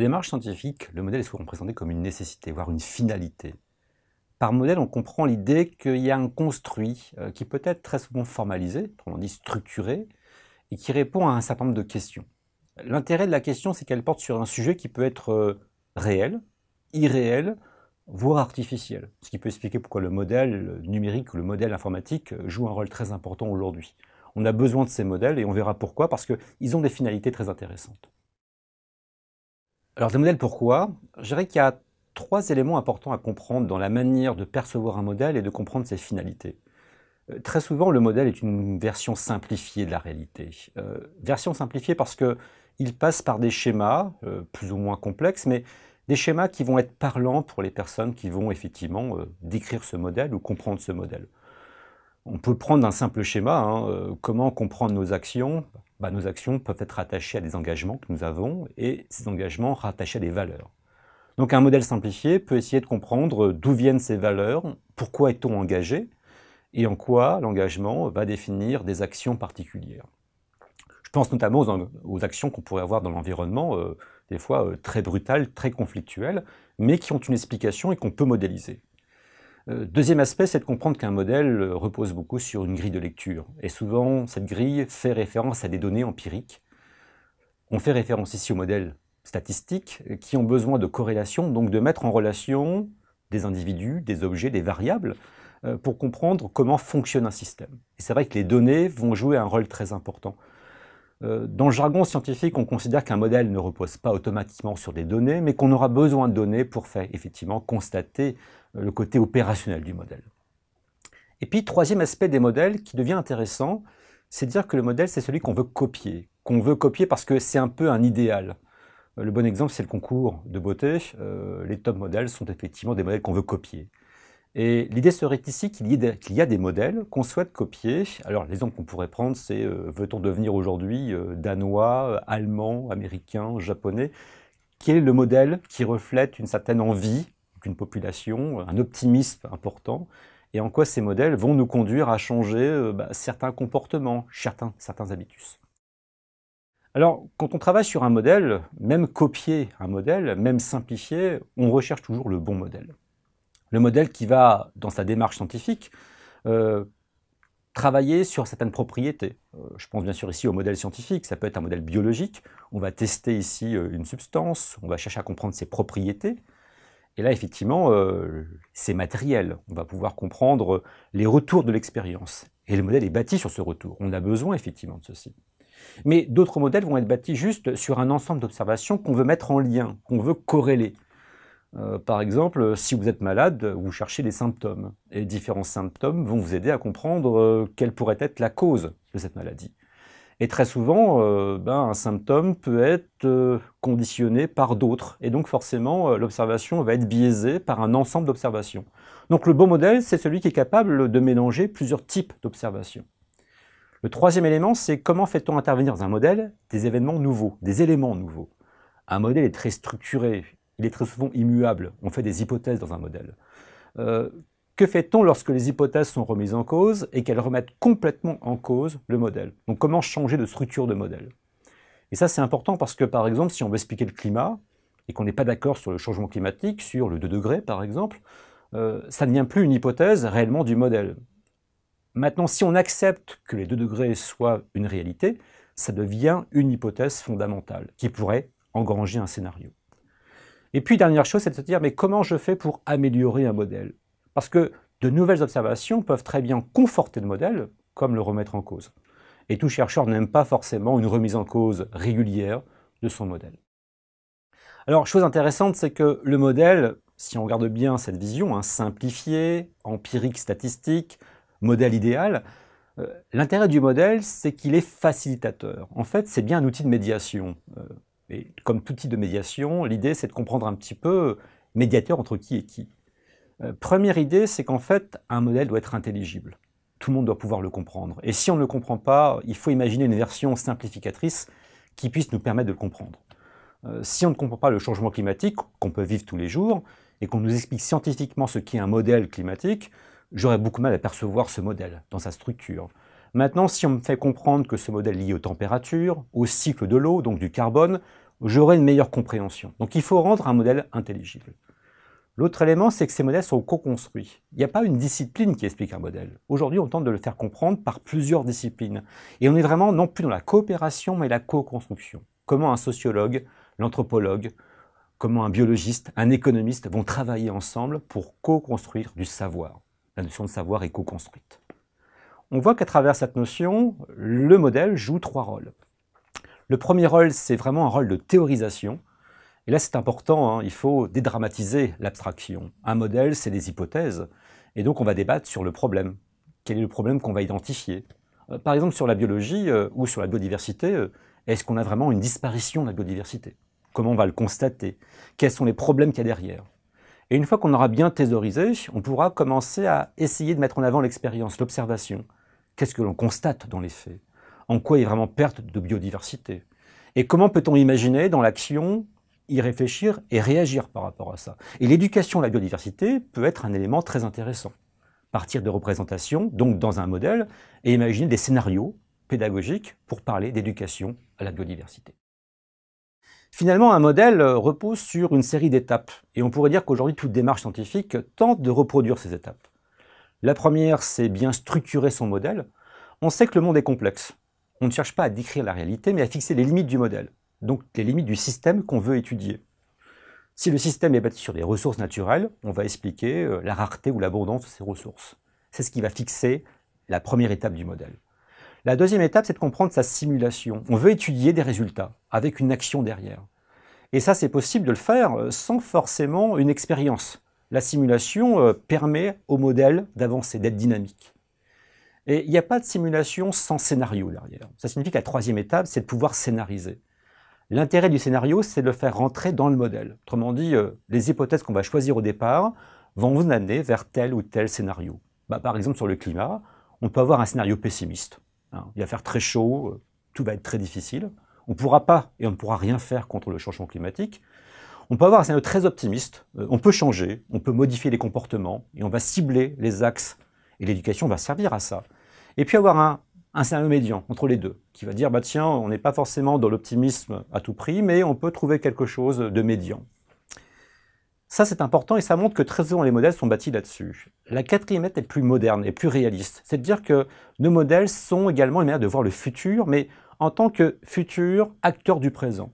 démarche scientifique, le modèle est souvent présenté comme une nécessité, voire une finalité. Par modèle, on comprend l'idée qu'il y a un construit euh, qui peut être très souvent formalisé, autrement dit structuré, et qui répond à un certain nombre de questions. L'intérêt de la question, c'est qu'elle porte sur un sujet qui peut être euh, réel, irréel, voire artificiel. Ce qui peut expliquer pourquoi le modèle euh, numérique ou le modèle informatique joue un rôle très important aujourd'hui. On a besoin de ces modèles et on verra pourquoi, parce qu'ils ont des finalités très intéressantes. Alors le modèle, pourquoi Je dirais qu'il y a trois éléments importants à comprendre dans la manière de percevoir un modèle et de comprendre ses finalités. Euh, très souvent, le modèle est une version simplifiée de la réalité. Euh, version simplifiée parce qu'il passe par des schémas euh, plus ou moins complexes, mais des schémas qui vont être parlants pour les personnes qui vont effectivement décrire ce modèle ou comprendre ce modèle. On peut prendre un simple schéma. Hein, euh, comment comprendre nos actions bah, Nos actions peuvent être rattachées à des engagements que nous avons et ces engagements rattachés à des valeurs. Donc un modèle simplifié peut essayer de comprendre d'où viennent ces valeurs, pourquoi est-on engagé et en quoi l'engagement va définir des actions particulières. Je pense notamment aux, actions qu'on pourrait avoir dans l'environnement, euh, des fois euh, très brutales, très conflictuelles, mais qui ont une explication et qu'on peut modéliser. Euh, deuxième aspect, c'est de comprendre qu'un modèle euh, repose beaucoup sur une grille de lecture. Et souvent, cette grille fait référence à des données empiriques. On fait référence ici aux modèles statistiques euh, qui ont besoin de corrélation, donc de mettre en relation des individus, des objets, des variables, pour comprendre comment fonctionne un système. Et c'est vrai que les données vont jouer un rôle très important. Euh, dans le jargon scientifique, on considère qu'un modèle ne repose pas automatiquement sur des données, mais qu'on aura besoin de données pour faire effectivement constater euh, le côté opérationnel du modèle. Et puis, troisième aspect des modèles qui devient intéressant, c'est de dire que le modèle, c'est celui qu'on veut copier. Qu'on veut copier parce que c'est un peu un idéal. Euh, le bon exemple, c'est le concours de beauté. les top modèles sont effectivement des modèles qu'on veut copier. Et l'idée serait ici qu'il y, a des modèles qu'on souhaite copier. Alors l'exemple qu'on pourrait prendre, c'est euh, veut-on devenir aujourd'hui euh, danois, euh, allemand, américain, japonais Quel est le modèle qui reflète une certaine envie d'une population, un optimisme important Et en quoi ces modèles vont nous conduire à changer bah, certains comportements, certains, certains habitus alors, quand on travaille sur un modèle, même copier un modèle, même simplifier, on recherche toujours le bon modèle. Le modèle qui va, dans sa démarche scientifique, euh, travailler sur certaines propriétés. Euh, je pense bien sûr ici au modèle scientifique, ça peut être un modèle biologique. On va tester ici euh, une substance, on va chercher à comprendre ses propriétés. Et là, effectivement, c'est matériel. On va pouvoir comprendre les retours de l'expérience. Et le modèle est bâti sur ce retour. On a besoin effectivement de ceci. Mais d'autres modèles vont être bâtis juste sur un ensemble d'observations qu'on veut mettre en lien, qu'on veut corréler. Euh, par exemple, si vous êtes malade, vous cherchez des symptômes. Et différents symptômes vont vous aider à comprendre euh, quelle pourrait être la cause de cette maladie. Et très souvent, euh, ben, un symptôme peut être conditionné par d'autres. Et donc forcément, l'observation va être biaisée par un ensemble d'observations. Donc le bon modèle, c'est celui qui est capable de mélanger plusieurs types d'observations. Le troisième élément, c'est comment fait-on intervenir dans un modèle des événements nouveaux, des éléments nouveaux. Un modèle est très structuré, il est très souvent immuable. On fait des hypothèses dans un modèle. Euh, que fait-on lorsque les hypothèses sont remises en cause et qu'elles remettent complètement en cause le modèle Donc comment changer de structure de modèle Et ça c'est important parce que par exemple si on veut expliquer le climat et qu'on n'est pas d'accord sur le changement climatique, sur le 2 degrés par exemple, euh, ça ne vient plus une hypothèse réellement du modèle. Maintenant si on accepte que les 2 degrés soient une réalité, ça devient une hypothèse fondamentale qui pourrait engranger un scénario. Et puis, dernière chose, c'est de se dire, mais comment je fais pour améliorer un modèle Parce que de nouvelles observations peuvent très bien conforter le modèle, comme le remettre en cause. Et tout chercheur n'aime pas forcément une remise en cause régulière de son modèle. Alors, chose intéressante, c'est que le modèle, si on regarde bien cette vision, hein, simplifié, empirique, statistique, modèle idéal, euh, l'intérêt du modèle, c'est qu'il est facilitateur. En fait, c'est bien un outil de médiation. Euh, et comme tout type de médiation, l'idée, c'est de comprendre un petit peu euh, médiateur entre qui et qui. Euh, première idée, c'est qu'en fait, un modèle doit être intelligible. Tout le monde doit pouvoir le comprendre. Et si on ne le comprend pas, il faut imaginer une version simplificatrice qui puisse nous permettre de le comprendre. Euh, si on ne comprend pas le changement climatique qu'on peut vivre tous les jours et qu'on nous explique scientifiquement ce qu'est un modèle climatique, j'aurais beaucoup mal à percevoir ce modèle dans sa structure. Maintenant, si on me fait comprendre que ce modèle lié aux températures, au cycle de l'eau, donc du carbone, j'aurai une meilleure compréhension. Donc il faut rendre un modèle intelligible. L'autre élément, c'est que ces modèles sont co-construits. Il n'y a pas une discipline qui explique un modèle. Aujourd'hui, on tente de le faire comprendre par plusieurs disciplines. Et on est vraiment non plus dans la coopération, mais la co-construction. Comment un sociologue, l'anthropologue, comment un biologiste, un économiste vont travailler ensemble pour co-construire du savoir. La notion de savoir est co-construite on voit qu'à travers cette notion, le modèle joue trois rôles. Le premier rôle, c'est vraiment un rôle de théorisation. Et là, c'est important, hein, il faut dédramatiser l'abstraction. Un modèle, c'est des hypothèses. Et donc, on va débattre sur le problème. Quel est le problème qu'on va identifier euh, Par exemple, sur la biologie euh, ou sur la biodiversité, euh, est-ce qu'on a vraiment une disparition de la biodiversité Comment on va le constater Quels sont les problèmes qu'il y a derrière Et une fois qu'on aura bien thésaurisé, on pourra commencer à essayer de mettre en avant l'expérience, l'observation, Qu'est-ce que l'on constate dans les faits En quoi est vraiment perte de biodiversité Et comment peut-on imaginer dans l'action y réfléchir et réagir par rapport à ça Et l'éducation à la biodiversité peut être un élément très intéressant. Partir de représentations, donc dans un modèle, et imaginer des scénarios pédagogiques pour parler d'éducation à la biodiversité. Finalement, un modèle euh, repose sur une série d'étapes, et on pourrait dire qu'aujourd'hui toute démarche scientifique tente de reproduire ces étapes. La première, c'est bien structurer son modèle. On sait que le monde est complexe. On ne cherche pas à décrire la réalité, mais à fixer les limites du modèle, donc les limites du système qu'on veut étudier. Si le système est bâti sur des ressources naturelles, on va expliquer euh, la rareté ou l'abondance de ces ressources. C'est ce qui va fixer la première étape du modèle. La deuxième étape, c'est de comprendre sa simulation. On veut étudier des résultats avec une action derrière. Et ça, c'est possible de le faire euh, sans forcément une expérience la simulation euh, permet au modèle d'avancer, d'être dynamique. Et il n'y a pas de simulation sans scénario derrière. Ça signifie que la troisième étape, c'est de pouvoir scénariser. L'intérêt du scénario, c'est de le faire rentrer dans le modèle. Autrement dit, euh, les hypothèses qu'on va choisir au départ vont vous amener vers tel ou tel scénario. Bah, par exemple, sur le climat, on peut avoir un scénario pessimiste. Hein. Il va faire très chaud, euh, tout va être très difficile. On ne pourra pas et on ne pourra rien faire contre le changement climatique. On peut avoir un scénario très optimiste, euh, on peut changer, on peut modifier les comportements, et on va cibler les axes, et l'éducation va servir à ça. Et puis avoir un, scénario médian entre les deux, qui va dire, bah tiens, on n'est pas forcément dans l'optimisme à tout prix, mais on peut trouver quelque chose de médian. Ça, c'est important et ça montre que très souvent les modèles sont bâtis là-dessus. La quatrième est plus moderne et plus réaliste. C'est à dire que nos modèles sont également une manière de voir le futur, mais en tant que futur acteur du présent.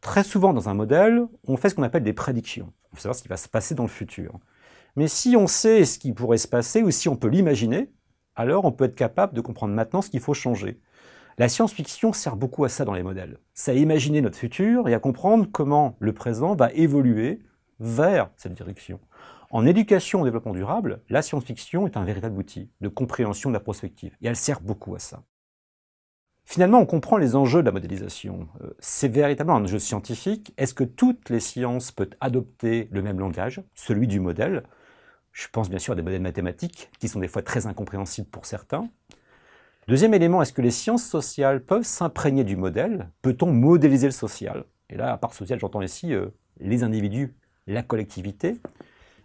Très souvent dans un modèle, on fait ce qu'on appelle des prédictions. On veut savoir ce qui va se passer dans le futur. Mais si on sait ce qui pourrait se passer ou si on peut l'imaginer, alors on peut être capable de comprendre maintenant ce qu'il faut changer. La science-fiction sert beaucoup à ça dans les modèles. C'est à imaginer notre futur et à comprendre comment le présent va évoluer vers cette direction. En éducation au développement durable, la science-fiction est un véritable outil de compréhension de la prospective et elle sert beaucoup à ça. Finalement, on comprend les enjeux de la modélisation. Euh, c'est véritablement un enjeu scientifique. Est-ce que toutes les sciences peuvent adopter le même langage, celui du modèle Je pense bien sûr à des modèles mathématiques, qui sont des fois très incompréhensibles pour certains. Deuxième élément, est-ce que les sciences sociales peuvent s'imprégner du modèle Peut-on modéliser le social Et là, à part social, j'entends ici euh, les individus, la collectivité.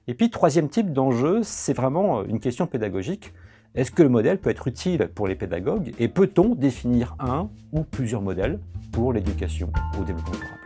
Et puis, troisième type d'enjeu, c'est vraiment euh, une question pédagogique. Est-ce que le modèle peut être utile pour les pédagogues et peut-on définir un ou plusieurs modèles pour l'éducation au développement durable